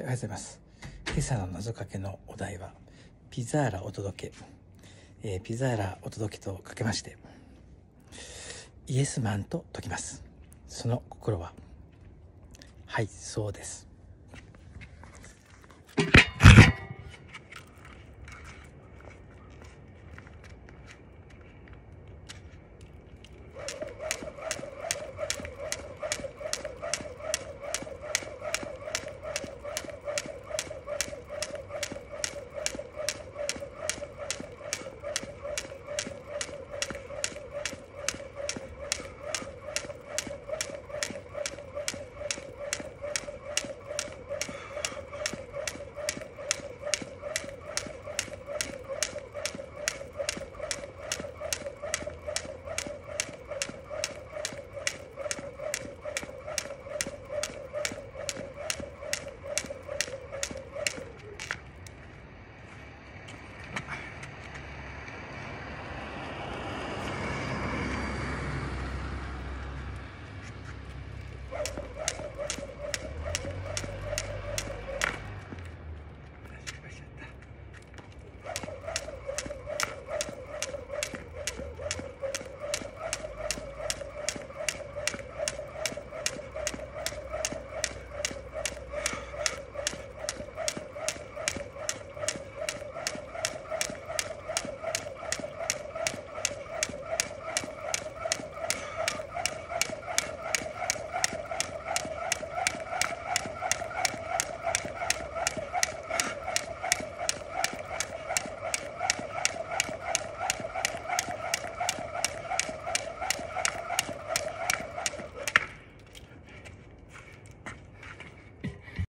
おはようございます。今朝の謎かけのお題は、ピザーラお届け。えー、ピザーラお届けとかけまして、イエスマンと解きます。その心は、はい、そうです。